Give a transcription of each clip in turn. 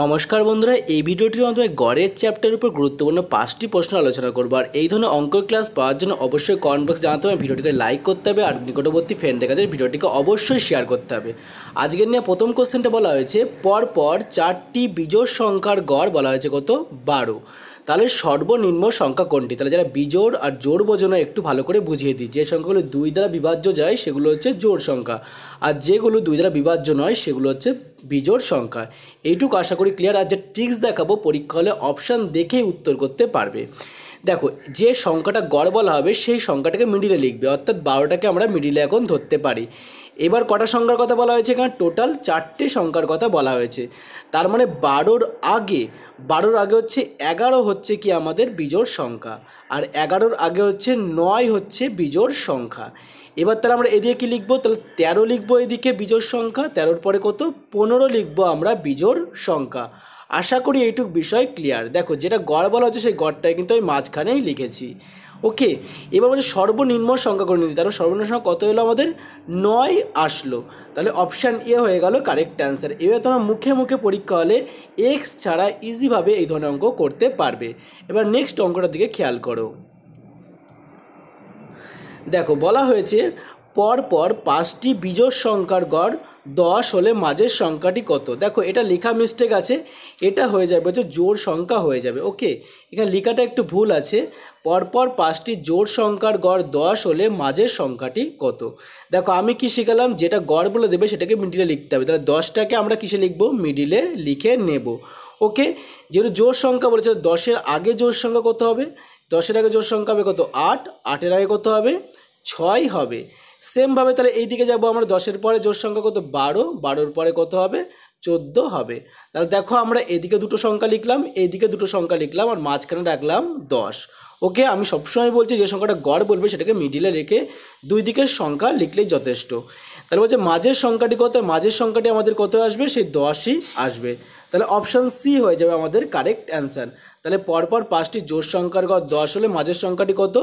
নমস্কার বন্ধুরা এই ভিডিওটির মাধ্যমে গড়ের চ্যাপ্টারের উপর গুরুত্বপূর্ণ পাঁচটি প্রশ্ন আলোচনা করবো আর এই ধরনের অঙ্ক ক্লাস পাওয়ার জন্য অবশ্যই কমেন্ট বক্স জানাতে হবে ভিডিওটিকে লাইক করতে হবে আর নিকটবর্তী ফ্রেন্ডের কাছে ভিডিওটিকে অবশ্যই শেয়ার করতে হবে আজকের নিয়ে প্রথম কোশ্চেনটা বলা হয়েছে পরপর চারটি বিজোর সংখ্যার গড় বলা হয়েছে কত বারো তাহলে সর্বনিম্ন সংখ্যা কোনটি তাহলে যারা বিজোড় আর জোর বোঝানো একটু ভালো করে বুঝিয়ে দিই যে সংখ্যাগুলো দুই দ্বারা বিভাজ্য যায় সেগুলো হচ্ছে জোর সংখ্যা আর যেগুলো দুই দ্বারা বিভাজ্য নয় সেগুলো হচ্ছে বিজোড় সংখ্যা এইটুকু আশা করি ক্লিয়ার আর যে ট্রিক্স দেখাবো পরীক্ষা হলে অপশান দেখেই উত্তর করতে পারবে দেখো যে সংখ্যাটা গড় বলা হবে সেই সংখ্যাটাকে মিডিলে লিখবে অর্থাৎ বারোটাকে আমরা মিডিলে এখন ধরতে পারি এবার কটা সংখ্যার কথা বলা হয়েছে এখানে টোটাল চারটে সংখ্যার কথা বলা হয়েছে তার মানে বারোর আগে বারোর আগে হচ্ছে এগারো হচ্ছে কি আমাদের বিজোড় সংখ্যা আর এগারোর আগে হচ্ছে নয় হচ্ছে বিজোড় সংখ্যা এবার তাহলে আমরা এদিকে কী লিখবো তাহলে তেরো লিখবো এদিকে বিজোড় সংখ্যা তেরোর পরে কত পনেরো লিখবো আমরা বিজোড় সংখ্যা আশা করি এইটুক বিষয় ক্লিয়ার দেখো যেটা গড় বলা হচ্ছে সেই গড়টাই কিন্তু আমি মাঝখানেই লিখেছি ওকে এবার বলছে সর্বনিম্ন সংখ্যা করে নিতে তাহলে সর্বনিম্ন সংখ্যা কত এলো আমাদের নয় আসলো তাহলে অপশান এ হয়ে গেল কারেক্ট অ্যান্সার এবার তোমার মুখে মুখে পরীক্ষা হলে এক্স ছাড়া ইজিভাবে এই ধরনের অঙ্ক করতে পারবে এবার নেক্সট অঙ্কটার দিকে খেয়াল করো দেখো বলা হয়েছে পরপর পাঁচটি বিজোড় সংখ্যার গড় দশ হলে মাঝের সংখ্যাটি কত দেখো এটা লেখা মিস্টেক আছে এটা হয়ে যাবে বলছে জোর সংখ্যা হয়ে যাবে ওকে এখানে লেখাটা একটু ভুল আছে পরপর পাঁচটি জোর সংখ্যার গড় দশ হলে মাঝের সংখ্যাটি কত দেখো আমি কি শিখালাম যেটা গড় বলে দেবে সেটাকে মিডিলে লিখতে হবে তাহলে দশটাকে আমরা কিসে লিখব মিডিলে লিখে নেব ওকে যেহেতু জোর সংখ্যা বলেছে দশের আগে জোর সংখ্যা কত হবে দশের আগে জোর সংখ্যা হবে কত আট আটের আগে কত হবে ছয় হবে সেমভাবে তাহলে এই দিকে যাবো আমরা দশের পরে জোর সংখ্যা কত বারো বারোর পরে কত হবে চোদ্দো হবে তাহলে দেখো আমরা এদিকে দুটো সংখ্যা লিখলাম এদিকে দুটো সংখ্যা লিখলাম আর মাঝখানে রাখলাম দশ ওকে আমি সবসময় বলছি যে সংখ্যাটা গড় বলবে সেটাকে মিডিলে রেখে দুই দিকের সংখ্যা লিখলেই যথেষ্ট তাহলে বলছে মাঝের সংখ্যাটি কত মাঝের সংখ্যাটি আমাদের কত আসবে সেই দশই আসবে তাহলে অপশান সি হয়ে যাবে আমাদের কারেক্ট অ্যান্সার তাহলে পরপর পাঁচটি জোর সংখ্যার গড় দশ হলে মাঝের সংখ্যাটি কত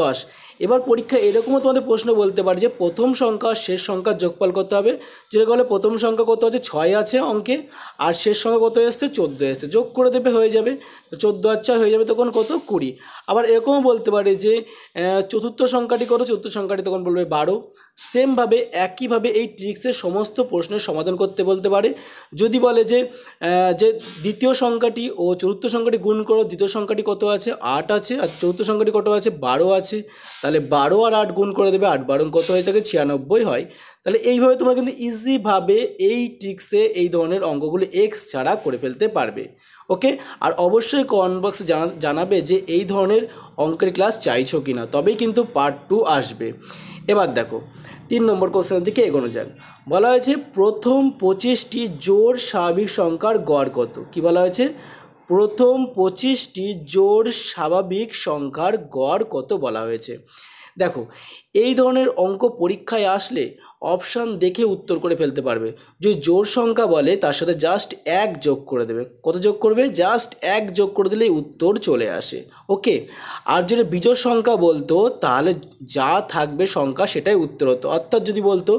দশ এবার পরীক্ষা এরকমও তোমাদের প্রশ্ন বলতে পারে যে প্রথম সংখ্যা শেষ সংখ্যার যোগফল করতে হবে যেরকম বলে প্রথম সংখ্যা কত আছে ছয় আছে অঙ্কে আর শেষ সংখ্যা কত এসছে চোদ্দো এসছে যোগ করে দেবে হয়ে যাবে তো চোদ্দো আর ছয় হয়ে যাবে তখন কত কুড়ি আবার এরকমও বলতে পারে যে চতুর্থ সংখ্যাটি কত চতুর্থ সংখ্যাটি তখন বলবে বারো সেমভাবে একইভাবে এই ট্রিক্সের সমস্ত প্রশ্নের সমাধান করতে বলতে পারে যদি বলে যে যে দ্বিতীয় সংখ্যাটি ও চতুর্থ সংখ্যাটি গুণ করো দ্বিতীয় সংখ্যাটি কত আছে আট আছে আর চৌথ সংখ্যাটি কত আছে বারো আছে তাহলে বারো আর আট গুণ করে দেবে আট বারো কত হয়ে থাকে ছিয়ানব্বই হয় তাহলে এইভাবে তোমরা কিন্তু ইজিভাবে এই ট্রিক্সে এই ধরনের অঙ্কগুলো এক্স ছাড়া করে ফেলতে পারবে ওকে আর অবশ্যই কমেন্ট বক্সে জানাবে যে এই ধরনের অঙ্কের ক্লাস চাইছো কি না তবেই কিন্তু পার্ট টু আসবে এবার দেখো তিন নম্বর কোশ্চেনের দিকে এগোনো যাক বলা হয়েছে প্রথম পঁচিশটি জোর স্বাভাবিক সংখ্যার গড় কত কি বলা হয়েছে প্রথম পঁচিশটি জোড় স্বাভাবিক সংখ্যার গড় কত বলা হয়েছে দেখো এই ধরনের অঙ্ক পরীক্ষায় আসলে অপশান দেখে উত্তর করে ফেলতে পারবে যদি জোর সংখ্যা বলে তার সাথে জাস্ট এক যোগ করে দেবে কত যোগ করবে জাস্ট এক যোগ করে দিলেই উত্তর চলে আসে ওকে আর যদি বিজোড় সংখ্যা বলতো তাহলে যা থাকবে সংখ্যা সেটাই উত্তর হতো অর্থাৎ যদি বলতো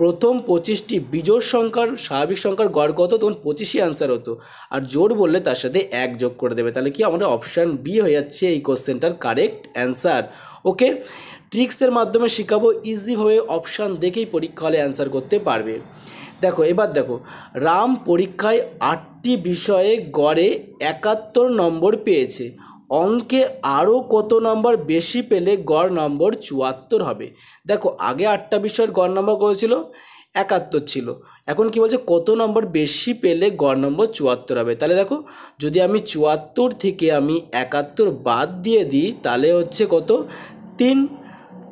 প্রথম পঁচিশটি বিজোড় সংখ্যার স্বাভাবিক সংখ্যার গড় কত তখন পঁচিশই অ্যান্সার হতো আর জোর বললে তার সাথে এক যোগ করে দেবে তাহলে কি আমাদের অপশান বি হয়ে যাচ্ছে এই কোশ্চেনটার কারেক্ট অ্যান্সার ওকে ট্রিক্সের মাধ্যমে শেখাবো ইজিভাবে অপশান দেখেই পরীক্ষা হলে অ্যান্সার করতে পারবে দেখো এবার দেখো রাম পরীক্ষায় আটটি বিষয়ে গড়ে একাত্তর নম্বর পেয়েছে অঙ্কে আরও কত নম্বর বেশি পেলে গড় নম্বর চুয়াত্তর হবে দেখো আগে আটটা বিষয়ের গড় নম্বর করেছিল একাত্তর ছিল এখন কি বলছে কত নম্বর বেশি পেলে গড় নম্বর চুয়াত্তর হবে তাহলে দেখো যদি আমি চুয়াত্তর থেকে আমি একাত্তর বাদ দিয়ে দিই তাহলে হচ্ছে কত তিন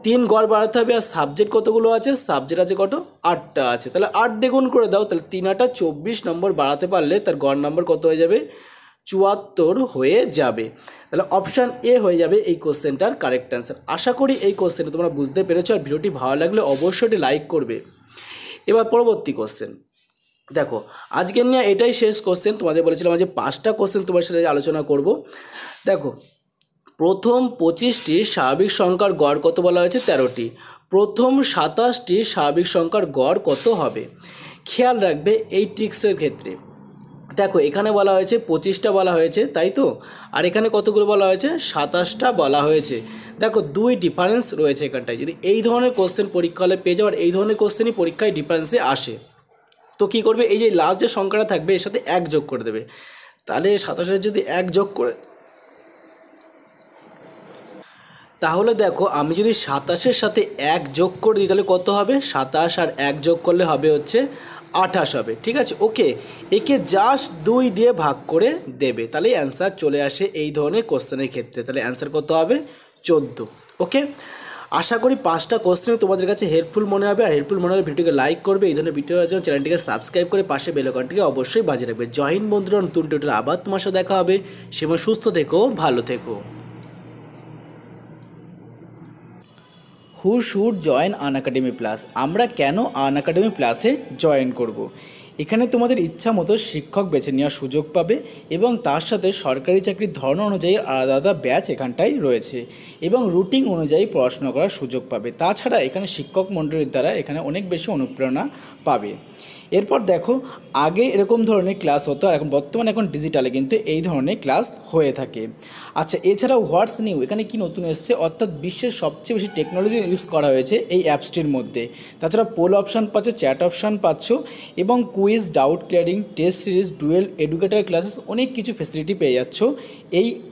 তিন গড় বাড়াতে হবে আর সাবজেক্ট কতগুলো আছে সাবজেক্ট আছে কত আটটা আছে তাহলে আট দ্বিগুণ করে দাও তাহলে তিন আটটা চব্বিশ নম্বর বাড়াতে পারলে তার গড় নম্বর কত হয়ে যাবে চুয়াত্তর হয়ে যাবে তাহলে অপশান এ হয়ে যাবে এই কোশ্চেনটার কারেক্ট অ্যান্সার আশা করি এই কোশ্চেনটা তোমরা বুঝতে পেরেছো আর ভিডিওটি ভালো লাগলে অবশ্যই লাইক করবে এবার পরবর্তী কোশ্চেন দেখো আজকে নিয়ে এটাই শেষ কোশ্চেন তোমাদের বলেছিলাম যে পাঁচটা কোশ্চেন তোমার সাথে আলোচনা করব দেখো প্রথম পঁচিশটি স্বাভাবিক সংখ্যার গড় কত বলা হয়েছে তেরোটি প্রথম সাতাশটি স্বাভাবিক সংখ্যার গড় কত হবে খেয়াল রাখবে এই ট্রিক্সের ক্ষেত্রে দেখো এখানে বলা হয়েছে পঁচিশটা বলা হয়েছে তাই তো আর এখানে কতগুলো বলা হয়েছে সাতাশটা বলা হয়েছে দেখো দুই ডিফারেন্স রয়েছে এখানটায় যদি এই ধরনের কোশ্চেন পরীক্ষা হলে পেয়ে যাওয়ার এই ধরনের কোশ্চেনই পরীক্ষায় ডিফারেন্সে আসে তো কী করবে এই যে লাস্ট যে সংখ্যাটা থাকবে এর সাথে এক যোগ করে দেবে তাহলে সাতাশের যদি এক যোগ করে তাহলে দেখো আমি যদি সাতাশের সাথে এক যোগ করে দিই তাহলে কত হবে সাতাশ আর এক যোগ করলে হবে হচ্ছে আঠাশ হবে ঠিক আছে ওকে একে জাস্ট দুই দিয়ে ভাগ করে দেবে তাহলে অ্যান্সার চলে আসে এই ধরনের কোশ্চেনের ক্ষেত্রে তাহলে অ্যান্সার কত হবে চোদ্দো ওকে আশা করি পাঁচটা কোশ্চেন তোমাদের কাছে হেল্পফুল মনে হবে আর হেল্পফুল মনে হলে ভিডিওকে লাইক করবে এই ধরনের ভিডিওর জন্য চ্যানেলটিকে সাবস্ক্রাইব করে পাশে বেলকনটিকে অবশ্যই বাজে রাখবে জয় বন্ধুরা নতুন টোটাল আবার তোমার সাথে দেখা হবে সেবার সুস্থ থেকো ভালো থেকো who should join Unacademy plus আমরা কেন আন একাডেমি প্লাসে জয়েন করব। এখানে তোমাদের ইচ্ছা মতো শিক্ষক বেছে নেওয়ার সুযোগ পাবে এবং তার সাথে সরকারি চাকরির ধরন অনুযায়ী আলাদা আলাদা ব্যাচ এখানটায় রয়েছে এবং রুটিন অনুযায়ী পড়াশোনা করার সুযোগ পাবে তাছাড়া এখানে শিক্ষক মণ্ডলীর দ্বারা এখানে অনেক বেশি অনুপ্রেরণা পাবে এরপর দেখো আগে এরকম ধরনের ক্লাস হতো আর এখন বর্তমানে এখন ডিজিটালে কিন্তু এই ধরনের ক্লাস হয়ে থাকে আচ্ছা এছাড়াও হোয়াটস নিউ এখানে কি নতুন এসছে অর্থাৎ বিশ্বের সবচেয়ে বেশি টেকনোলজি ইউজ করা হয়েছে এই অ্যাপসটির মধ্যে তাছাড়া পোল অপশান পাচ্ছ চ্যাট অপশান পাচ্ছ এবং quiz doubt clearing test series dual educator classes অনেক কিছু ফেসিলিটি পেয়ে যাচ্ছ এই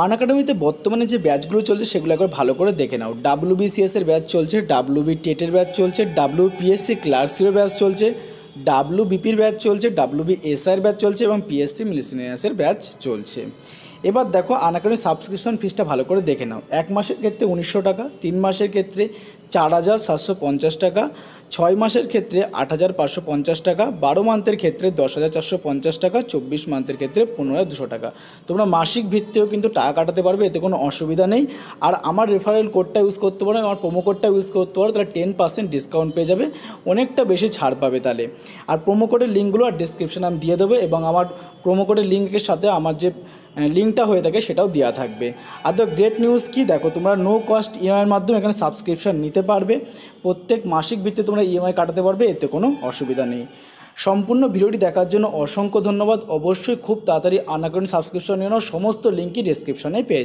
আর্ন একাডেমিতে বর্তমানে যে ব্যাচগুলো চলছে সেগুলো একবার ভালো করে দেখে নাও ডাব্লুবিসিএসের ব্যাচ চলছে ডাব্লুবি টেটের e ব্যাচ চলছে পিএসসি ক্লার্কশিপের ব্যাচ চলছে বিপির ব্যাচ চলছে ডাব্লুবি এসআইয়ের ব্যাচ চলছে এবং পিএসসি মিলিসিনিয়াসের ব্যাচ চলছে এবার দেখো একাডেমি সাবস্ক্রিপশন ফিসটা ভালো করে দেখে নাও এক মাসের ক্ষেত্রে উনিশশো টাকা তিন মাসের ক্ষেত্রে চার হাজার সাতশো পঞ্চাশ টাকা ছয় মাসের ক্ষেত্রে আট হাজার পাঁচশো পঞ্চাশ টাকা বারো মান্থের ক্ষেত্রে দশ হাজার চারশো পঞ্চাশ টাকা চব্বিশ মান্থের ক্ষেত্রে পনেরো হাজার দুশো টাকা তোমরা মাসিক ভিত্তিও কিন্তু টাকা কাটাতে পারবে এতে কোনো অসুবিধা নেই আর আমার রেফারেল কোডটা ইউজ করতে পারো আমার প্রোমো কোডটা ইউজ করতে পারো তাহলে টেন পার্সেন্ট ডিসকাউন্ট পেয়ে যাবে অনেকটা বেশি ছাড় পাবে তাহলে আর প্রোমো কোডের লিঙ্কগুলো আর ডিসক্রিপশানে আমি দিয়ে দেবো এবং আমার প্রোমো কোডের লিঙ্কের সাথে আমার যে লিঙ্কটা হয়ে থাকে সেটাও দেওয়া থাকবে আর তো গ্রেট নিউজ কি দেখো তোমরা নো কস্ট ইএমআইয়ের মাধ্যমে এখানে সাবস্ক্রিপশান নিতে পারবে প্রত্যেক মাসিক ভিত্তি তোমরা ইএমআই e কাটাতে পারবে এতে কোনো অসুবিধা নেই সম্পূর্ণ ভিডিওটি দেখার জন্য অসংখ্য ধন্যবাদ অবশ্যই খুব তাড়াতাড়ি আনাকরণ সাবস্ক্রিপশন নিয়ে সমস্ত লিঙ্কই ডিসক্রিপশনে পেয়ে যাবে